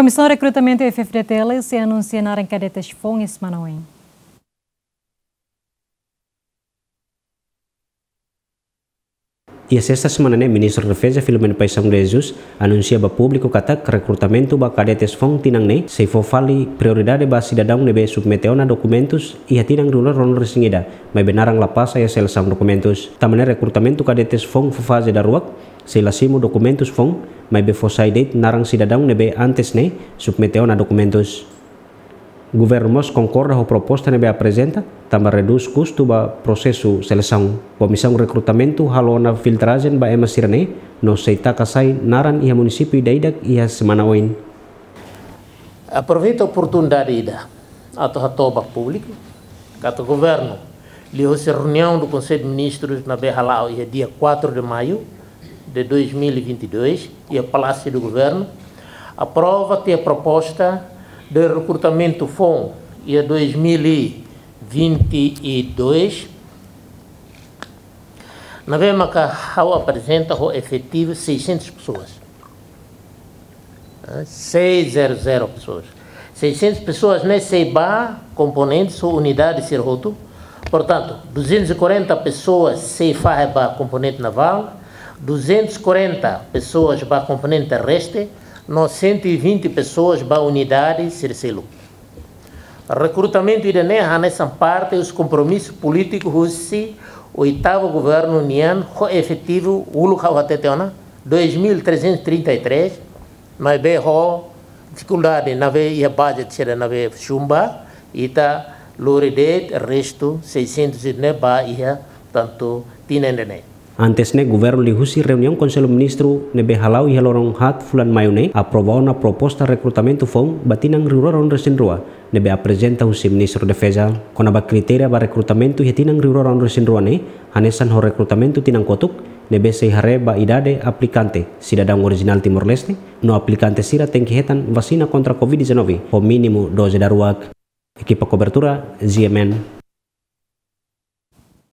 Comissão de Recrutamento e FFDTL se anuncia na cadetas FON e Semana Ia estas semana Ministro Minister defensa Filomeno Paixão de Jesus anunciava público que ataque recrutamento tes fong tinang ne se for fali prioridade para cidadão nebe submeteona dokumentus documentos tinang dulu ron resingida mai benarang lapas saya seleção documentos. Tamane recrutamento cadetes fong fase da ruak se lasimo fong mai before date narang sidadang nebe antes ne submeteona dokumentus. governo mas concorda com a proposta que apresenta, também reduz custo do processo de seleção. Comissão recrutamento na filtragem da Ema Sirne, no seita kasai naran o município e a semana oin. Aproveita a oportunidade da ato hatoba público, cato governo, lhe se reunião do Conselho de Ministros na Berralau ia dia 4 de maio de 2022 e a Palácio do Governo aprova ter a proposta de recrutamento FOM e a 2022 na Vema Macau apresenta o efetivo 600 é pessoas 600 ah, pessoas 600 pessoas nesse CEBA componentes ou unidade Sirroto portanto 240 pessoas CEFA é componente naval 240 pessoas para componente terrestre nós 120 pessoas para unidade Circelo. Recrutamento de Neha nessa parte os compromissos políticos russi, oitavo governo nian efetivo, Ulu Kawatetona, 2.333, mas bem dificuldade na vez é a de será na vez chumba, e tá lure resto 600 né ba ia tanto tinendene. Antes ne governo husi reunião Conselho Ministro ne halau e haloron hat fulan mayone aprobau aprovou na proposta rekrutamento fong batinang riuroron resenrua nebe apresenta o Ministro kona konaba kriteria ba rekrutamento hetinang tinang resinrua ne hanesan ho rekrutamento tinang kotuk ne nebe seihare ba idade aplikante, cidadão original Timor-Leste no aplikante sira tem vasina kontra Covid-19 ho minimum doze daruak, ekipa Equipa cobertura, ZMN.